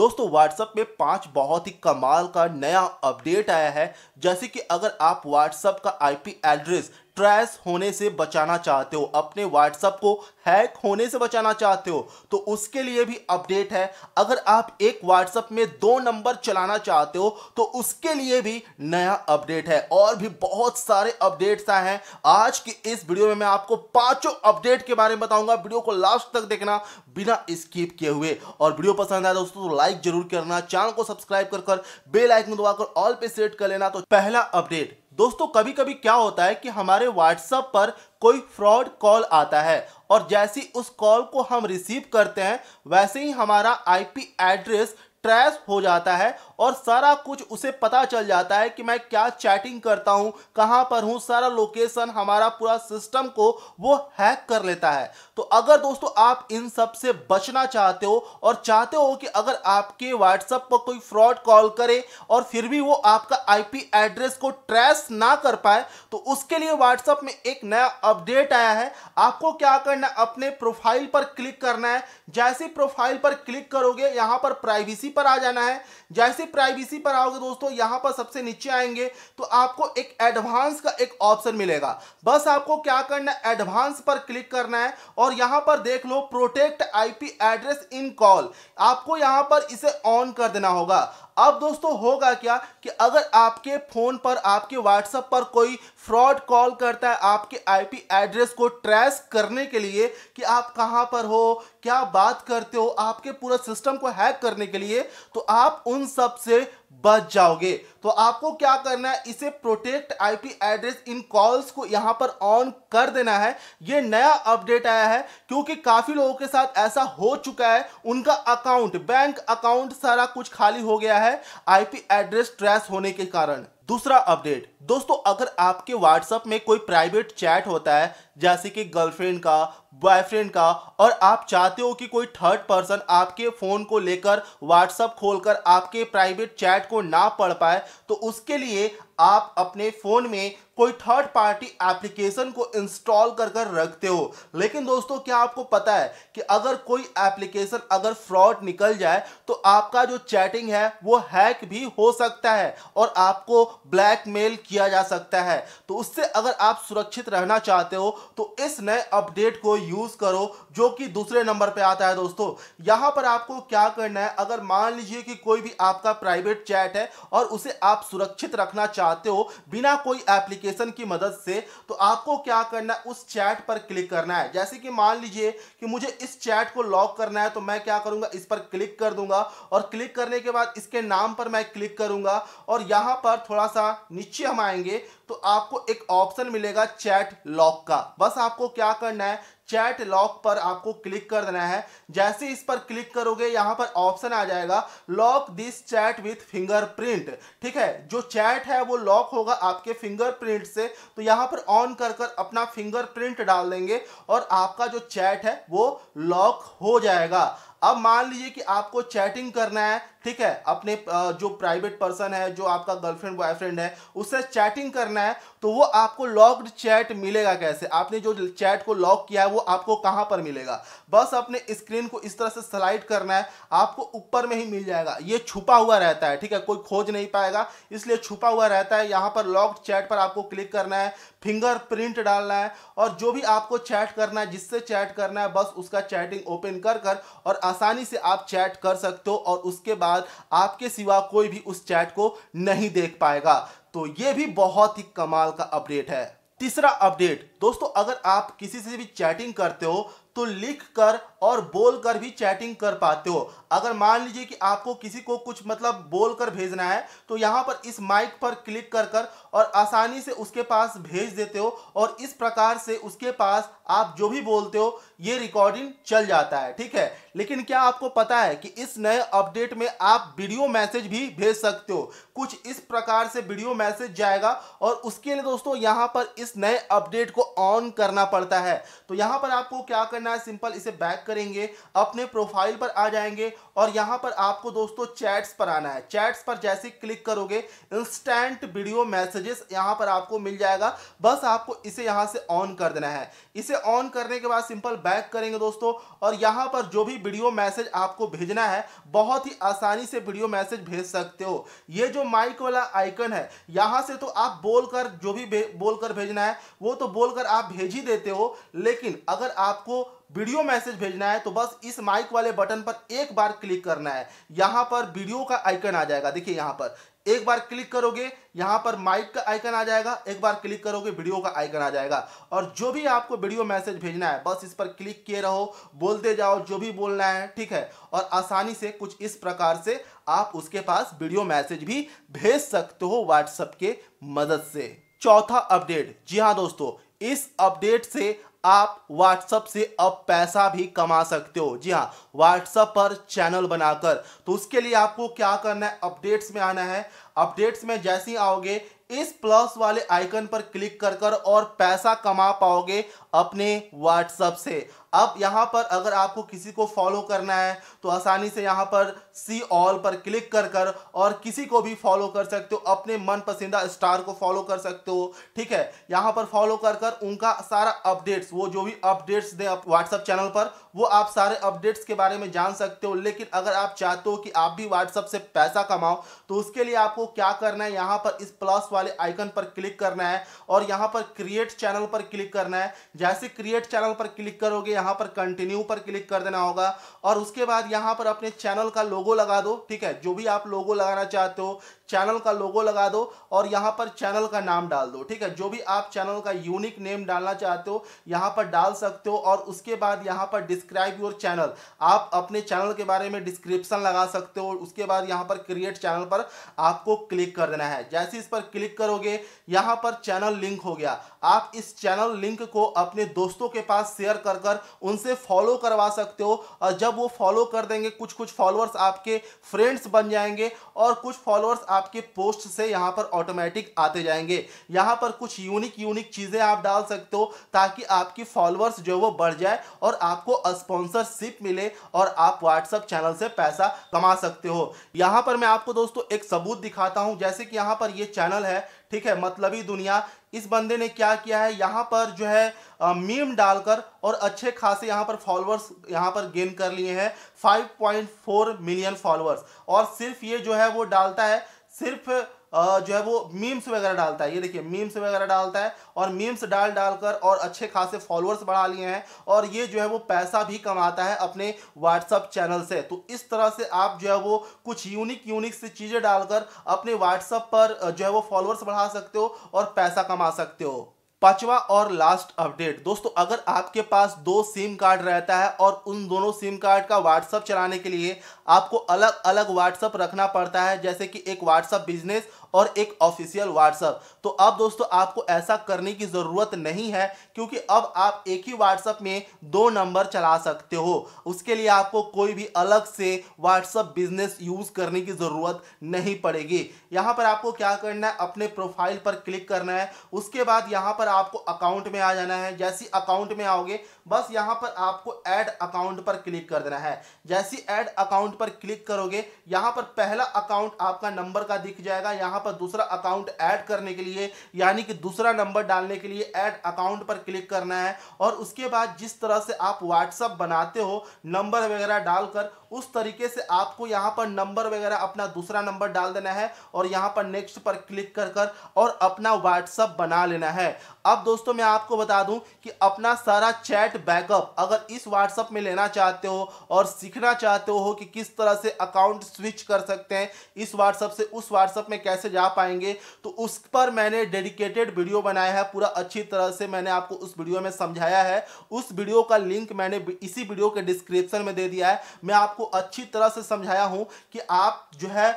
दोस्तों व्हाट्सएप में पांच बहुत ही कमाल का नया अपडेट आया है जैसे कि अगर आप व्हाट्सएप का आईपी एड्रेस स्ट्रेस होने से बचाना चाहते हो अपने व्हाट्सअप को हैक होने से बचाना चाहते हो तो उसके लिए भी अपडेट है अगर आप एक व्हाट्सअप में दो नंबर चलाना चाहते हो तो उसके लिए भी नया अपडेट है और भी बहुत सारे अपडेट्स आए हैं आज की इस वीडियो में मैं आपको पांचों अपडेट के बारे में बताऊंगा वीडियो को लास्ट तक देखना बिना स्किप किए हुए और वीडियो पसंद आया दोस्तों तो लाइक जरूर करना चैनल को सब्सक्राइब कर कर बेल दबाकर ऑल पे सेट कर लेना तो पहला अपडेट दोस्तों कभी कभी क्या होता है कि हमारे व्हाट्सएप पर कोई फ्रॉड कॉल आता है और जैसी उस कॉल को हम रिसीव करते हैं वैसे ही हमारा आईपी एड्रेस ट्रैश हो जाता है और सारा कुछ उसे पता चल जाता है कि मैं क्या चैटिंग करता हूँ कहाँ पर हूँ सारा लोकेशन हमारा पूरा सिस्टम को वो हैक कर लेता है तो अगर दोस्तों आप इन सब से बचना चाहते हो और चाहते हो कि अगर आपके व्हाट्सएप पर कोई फ्रॉड कॉल करे और फिर भी वो आपका आईपी एड्रेस को ट्रैश ना कर पाए तो उसके लिए व्हाट्सएप में एक नया अपडेट आया है आपको क्या करना अपने प्रोफाइल पर क्लिक करना है जैसे प्रोफाइल पर क्लिक करोगे यहाँ पर प्राइवेसी पर आ जाना है जैसे प्राइवेसी पर आओगे दोस्तों यहां पर सबसे नीचे आएंगे तो आपको एक एडवांस का एक ऑप्शन मिलेगा बस आपको क्या करना है एडवांस पर क्लिक करना है और यहां पर देख लो protect IP address in call आपको यहां पर इसे ऑन कर देना होगा अब दोस्तों होगा क्या कि अगर आपके फ़ोन पर आपके व्हाट्सएप पर कोई फ्रॉड कॉल करता है आपके आईपी एड्रेस को ट्रेस करने के लिए कि आप कहां पर हो क्या बात करते हो आपके पूरा सिस्टम को हैक करने के लिए तो आप उन सब से बच जाओगे तो आपको क्या करना है इसे protect IP address in calls को यहां पर ऑन कर देना है यह नया अपडेट आया है क्योंकि काफ़ी लोगों के साथ ऐसा हो चुका है उनका अकाउंट बैंक अकाउंट सारा कुछ खाली हो गया है आईपी एड्रेस ट्रेस होने के कारण दूसरा अपडेट दोस्तों अगर आपके व्हाट्सएप में कोई प्राइवेट चैट होता है जैसे कि गर्लफ्रेंड का बॉयफ्रेंड का और आप चाहते हो कि कोई थर्ड पर्सन आपके फ़ोन को लेकर व्हाट्सअप खोलकर आपके प्राइवेट चैट को ना पढ़ पाए तो उसके लिए आप अपने फ़ोन में कोई थर्ड पार्टी एप्लीकेशन को इंस्टॉल कर कर रखते हो लेकिन दोस्तों क्या आपको पता है कि अगर कोई एप्लीकेशन अगर फ्रॉड निकल जाए तो आपका जो चैटिंग है वो हैक भी हो सकता है और आपको ब्लैकमेल किया जा सकता है तो उससे अगर आप सुरक्षित रहना चाहते हो तो इस नए अपडेट को यूज करो जो कि दूसरे नंबर पे आता है दोस्तों यहां पर आपको क्या करना है अगर मान लीजिए कि कोई भी आपका प्राइवेट चैट है और उसे आप सुरक्षित रखना चाहते हो बिना कोई एप्लीकेशन की मदद से तो आपको क्या करना है उस चैट पर क्लिक करना है जैसे कि मान लीजिए कि मुझे इस चैट को लॉक करना है तो मैं क्या करूंगा इस पर क्लिक कर दूंगा और क्लिक करने के बाद इसके नाम पर मैं क्लिक करूंगा और यहां पर थोड़ा सा नीचे हम आएंगे तो आपको एक ऑप्शन मिलेगा चैट लॉक का बस आपको क्या करना है चैट लॉक पर आपको क्लिक कर देना है जैसे इस पर क्लिक करोगे यहां पर ऑप्शन आ जाएगा lock this chat with fingerprint ठीक है जो चैट है वो लॉक होगा आपके फिंगरप्रिंट से तो यहां पर ऑन कर कर अपना फिंगरप्रिंट डाल देंगे और आपका जो चैट है वो लॉक हो जाएगा अब मान लीजिए कि आपको चैटिंग करना है ठीक है अपने जो प्राइवेट पर्सन है जो आपका गर्लफ्रेंड बॉयफ्रेंड है उससे चैटिंग करना है तो वो आपको लॉक्ड चैट मिलेगा कैसे आपने जो चैट को लॉक किया है वो आपको कहाँ पर मिलेगा बस अपने स्क्रीन को इस तरह से स्लाइड करना है आपको ऊपर में ही मिल जाएगा ये छुपा हुआ रहता है ठीक है कोई खोज नहीं पाएगा इसलिए छुपा हुआ रहता है यहाँ पर लॉक्ड चैट पर आपको क्लिक करना है फिंगरप्रिंट डालना है और जो भी आपको चैट करना है जिससे चैट करना है बस उसका चैटिंग ओपन कर कर और आसानी से आप चैट कर सकते हो और उसके बाद आपके सिवा कोई भी उस चैट को नहीं देख पाएगा तो ये भी बहुत ही कमाल का अपडेट है तीसरा अपडेट दोस्तों अगर आप किसी से भी चैटिंग करते हो तो लिख कर और बोल कर भी चैटिंग कर पाते हो अगर मान लीजिए कि आपको किसी को कुछ मतलब बोल कर भेजना है तो यहाँ पर इस माइक पर क्लिक कर कर और आसानी से उसके पास भेज देते हो और इस प्रकार से उसके पास आप जो भी बोलते हो ये रिकॉर्डिंग चल जाता है ठीक है लेकिन क्या आपको पता है कि इस नए अपडेट में आप वीडियो मैसेज भी भेज सकते हो कुछ इस प्रकार से वीडियो मैसेज जाएगा और उसके लिए दोस्तों यहाँ पर इस नए अपडेट को ऑन करना पड़ता है तो यहाँ पर आपको क्या कर करना है सिंपल इसे बैक करेंगे अपने प्रोफाइल पर आ जाएंगे और यहां पर आपको दोस्तों चैट्स पर आना है चैट्स पर जैसे क्लिक करोगे इंस्टेंट वीडियो मैसेजेस यहां पर आपको मिल जाएगा बस आपको इसे यहां से ऑन कर देना है इसे ऑन करने के बाद सिंपल बैक करेंगे दोस्तों और यहां पर जो भी वीडियो मैसेज आपको भेजना है बहुत ही आसानी से वीडियो मैसेज भेज सकते हो ये जो माइक वाला आइकन है यहां से तो आप बोलकर जो भी बोलकर भेजना है वो तो बोलकर आप भेज ही देते हो लेकिन अगर आपको वीडियो मैसेज भेजना है तो बस इस माइक वाले बटन पर एक बार क्लिक करना है यहाँ पर वीडियो का आइकन आ जाएगा देखिए यहाँ पर एक बार क्लिक करोगे यहाँ पर माइक का आइकन आ जाएगा एक बार क्लिक करोगे वीडियो का आइकन आ जाएगा और जो भी आपको वीडियो मैसेज भेजना है बस इस पर क्लिक किए रहो बोलते जाओ जो भी बोलना है ठीक है और आसानी से कुछ इस प्रकार से आप उसके पास वीडियो मैसेज भी भेज सकते हो व्हाट्सएप के मदद से चौथा अपडेट जी हाँ दोस्तों इस अपडेट से आप व्हाट्सअप से अब पैसा भी कमा सकते हो जी हाँ व्हाट्सअप पर चैनल बनाकर तो उसके लिए आपको क्या करना है अपडेट्स में आना है अपडेट्स में जैसे ही आओगे इस प्लस वाले आइकन पर क्लिक कर कर और पैसा कमा पाओगे अपने व्हाट्सएप से अब यहाँ पर अगर आपको किसी को फॉलो करना है तो आसानी से यहाँ पर सी ऑल पर क्लिक कर कर और किसी को भी फॉलो कर सकते हो अपने मन पसंदा स्टार को फॉलो कर सकते हो ठीक है यहाँ पर फॉलो कर कर उनका सारा अपडेट्स वो जो भी अपडेट्स दें व्हाट्सअप चैनल पर वो आप सारे अपडेट्स के बारे में जान सकते हो लेकिन अगर आप चाहते हो कि आप भी व्हाट्सअप से पैसा कमाओ तो उसके लिए आपको क्या करना है यहाँ पर इस प्लस वाले वाले आइकन पर क्लिक करना है और यहाँ पर क्रिएट चैनल पर क्लिक करना है जैसे क्रिएट चैनल पर क्लिक करोगे यहाँ पर कंटिन्यू पर क्लिक कर देना होगा और उसके बाद यहाँ पर अपने चैनल का लोगो लगा दो ठीक है जो भी आप लोगो लगाना चाहते हो चैनल का लोगो लगा दो और यहाँ पर चैनल का नाम डाल दो ठीक है जो भी आप चैनल का यूनिक नेम डालना चाहते हो यहाँ पर डाल सकते हो और उसके बाद यहाँ पर डिस्क्राइब योर चैनल आप अपने चैनल के बारे में डिस्क्रिप्शन लगा सकते हो उसके बाद यहाँ पर क्रिएट चैनल पर आपको क्लिक कर देना है जैसे इस पर क्लिक क्लिक करोगे यहाँ पर चैनल लिंक हो गया आप इस चैनल लिंक को अपने दोस्तों के पास शेयर कर कर उनसे फॉलो करवा सकते हो और जब वो फॉलो कर देंगे कुछ कुछ फॉलोअर्स आपके फ्रेंड्स बन जाएंगे और कुछ फॉलोअर्स आपके पोस्ट से यहाँ पर ऑटोमेटिक आते जाएंगे यहाँ पर कुछ यूनिक यूनिक चीज़ें आप डाल सकते हो ताकि आपकी फॉलोअर्स जो वो बढ़ जाए और आपको स्पॉन्सरशिप मिले और आप व्हाट्सअप चैनल से पैसा कमा सकते हो यहाँ पर मैं आपको दोस्तों एक सबूत दिखाता हूँ जैसे कि यहाँ पर ये चैनल है ठीक है मतलबी दुनिया इस बंदे ने क्या किया है यहाँ पर जो है मीम डालकर और अच्छे खासे यहाँ पर फॉलोअर्स यहाँ पर गेन कर लिए हैं 5.4 मिलियन फॉलोअर्स और सिर्फ ये जो है वो डालता है सिर्फ जो है वो मीम्स वगैरह डालता है ये देखिए मीम्स वगैरह डालता है और मीम्स डाल डालकर और अच्छे खासे फॉलोअर्स बढ़ा लिए हैं और ये जो है वो पैसा भी कमाता है अपने व्हाट्सअप चैनल से तो इस तरह से आप जो है वो कुछ यूनिक यूनिक से चीज़ें डालकर अपने व्हाट्सअप पर जो है वो फॉलोअर्स बढ़ा सकते हो और पैसा कमा सकते हो पांचवा और लास्ट अपडेट दोस्तों अगर आपके पास दो सिम कार्ड रहता है और उन दोनों सिम कार्ड का व्हाट्सअप चलाने के लिए आपको अलग अलग व्हाट्सअप रखना पड़ता है जैसे कि एक व्हाट्सअप बिजनेस और एक ऑफिशियल व्हाट्सअप तो अब दोस्तों आपको ऐसा करने की ज़रूरत नहीं है क्योंकि अब आप एक ही व्हाट्सअप में दो नंबर चला सकते हो उसके लिए आपको कोई भी अलग से व्हाट्सअप बिजनेस यूज़ करने की ज़रूरत नहीं पड़ेगी यहाँ पर आपको क्या करना है अपने प्रोफाइल पर क्लिक करना है उसके बाद यहाँ पर आपको अकाउंट में आ जाना है जैसी अकाउंट में आओगे बस यहाँ पर आपको एड अकाउंट पर क्लिक कर देना है जैसी एड अकाउंट पर क्लिक करोगे यहाँ पर पहला अकाउंट आपका नंबर का दिख जाएगा यहाँ पर दूसरा अकाउंट ऐड करने के लिए यानी कि दूसरा नंबर डालने के लिए ऐड अकाउंट पर क्लिक करना है और उसके बाद जिस तरह से आप व्हाट्सअप बनाते हो नंबर वगैरह डालकर उस तरीके से आपको यहाँ पर नंबर वगैरह अपना दूसरा नंबर डाल देना है और यहाँ पर नेक्स्ट पर क्लिक कर कर और अपना व्हाट्सअप बना लेना है अब दोस्तों मैं आपको बता दूं कि अपना सारा चैट बैकअप अगर इस व्हाट्सअप में लेना चाहते हो और सीखना चाहते हो कि किस तरह से अकाउंट स्विच कर सकते हैं इस व्हाट्सअप से उस व्हाट्सअप में कैसे जा पाएंगे तो उस पर मैंने डेडिकेटेड वीडियो बनाया है पूरा अच्छी तरह से मैंने आपको उस वीडियो में समझाया है उस वीडियो का लिंक मैंने इसी वीडियो के डिस्क्रिप्शन में दे दिया है मैं आपको आपको अच्छी तरह से समझाया हूं कि आप जो है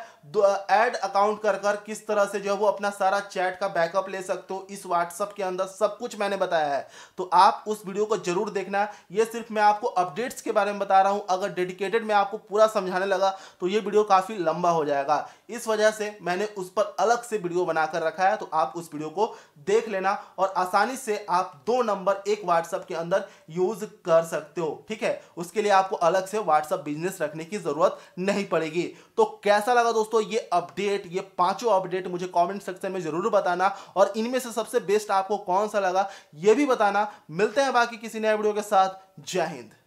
एड अकाउंट कर कर किस तरह से जो है वो अपना सारा चैट का बैकअप ले सकते हो इस व्हाट्सअप के अंदर सब कुछ मैंने बताया है तो आप उस वीडियो को जरूर देखना ये सिर्फ मैं आपको अपडेट्स के बारे में बता रहा हूँ अगर डेडिकेटेड मैं आपको पूरा समझाने लगा तो ये वीडियो काफ़ी लंबा हो जाएगा इस वजह से मैंने उस पर अलग से वीडियो बनाकर रखा है तो आप उस वीडियो को देख लेना और आसानी से आप दो नंबर एक व्हाट्सअप के अंदर यूज कर सकते हो ठीक है उसके लिए आपको अलग से व्हाट्सअप बिजनेस रखने की जरूरत नहीं पड़ेगी तो कैसा लगा दोस्तों दोस्तों ये अपडेट ये पांचों अपडेट मुझे कमेंट सेक्शन में जरूर बताना और इनमें से सबसे बेस्ट आपको कौन सा लगा ये भी बताना मिलते हैं बाकी किसी नए वीडियो के साथ जय हिंद